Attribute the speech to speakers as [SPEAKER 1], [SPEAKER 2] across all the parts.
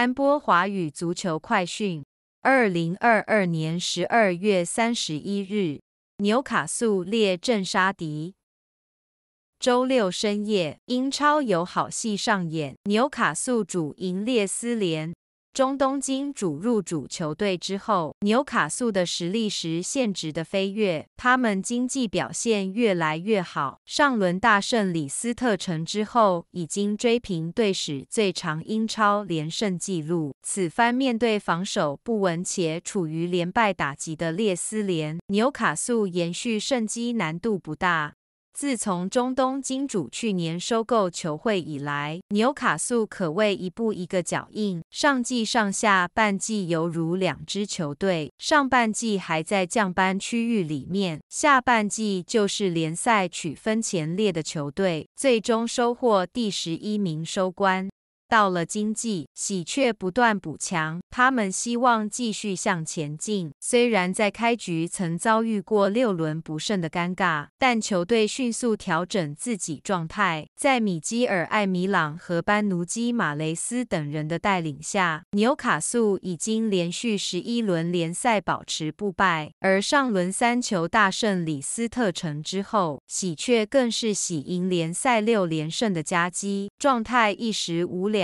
[SPEAKER 1] 安波华语足球快讯：二零二二年十二月三十一日，纽卡素列阵杀敌。周六深夜，英超有好戏上演，纽卡素主赢列斯联。中东金主入主球队之后，纽卡素的实力实现值的飞跃，他们经济表现越来越好。上轮大胜李斯特城之后，已经追平队史最长英超连胜纪录。此番面对防守不稳且处于连败打击的列斯联，纽卡素延续胜机难度不大。自从中东金主去年收购球会以来，纽卡素可谓一步一个脚印。上季上下半季犹如两支球队，上半季还在降班区域里面，下半季就是联赛取分前列的球队，最终收获第十一名收官。到了经济，喜鹊不断补强，他们希望继续向前进。虽然在开局曾遭遇过六轮不胜的尴尬，但球队迅速调整自己状态，在米基尔、艾米朗和班奴基、马雷斯等人的带领下，纽卡素已经连续十一轮联赛保持不败。而上轮三球大胜里斯特城之后，喜鹊更是喜迎联赛六连胜的佳绩，状态一时无两。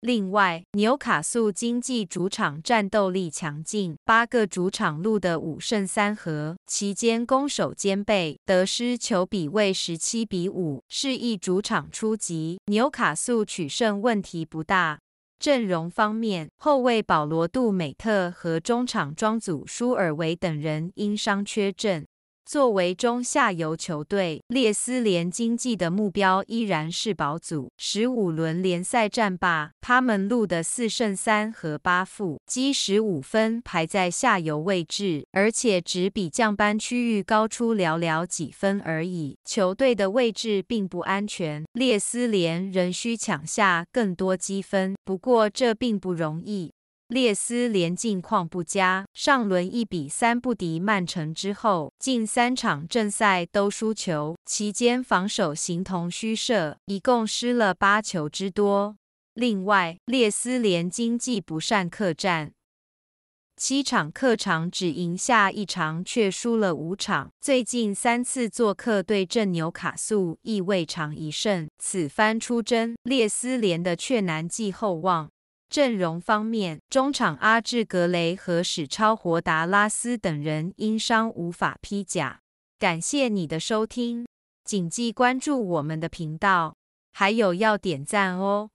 [SPEAKER 1] 另外，纽卡素经济主场战斗力强劲，八个主场录的五胜三和，期间攻守兼备，得失球比为十七比五，示意主场出局，纽卡素取胜问题不大。阵容方面，后卫保罗·杜美特和中场庄祖舒尔维等人因伤缺阵。作为中下游球队，列斯联经济的目标依然是保组。十五轮联赛战罢，他们录的四胜三和八负，积十五分，排在下游位置，而且只比降班区域高出寥寥几分而已。球队的位置并不安全，列斯联仍需抢下更多积分。不过，这并不容易。列斯联近况不佳，上轮一比三不敌曼城之后，近三场正赛都输球，期间防守形同虚设，一共失了八球之多。另外，列斯联经济不善，客战七场客场只赢下一场，却输了五场。最近三次做客对阵纽卡素亦未尝一胜，此番出征，列斯联的却难寄厚望。阵容方面，中场阿志、格雷和史超活达拉斯等人因伤无法披甲。感谢你的收听，谨记关注我们的频道，还有要点赞哦。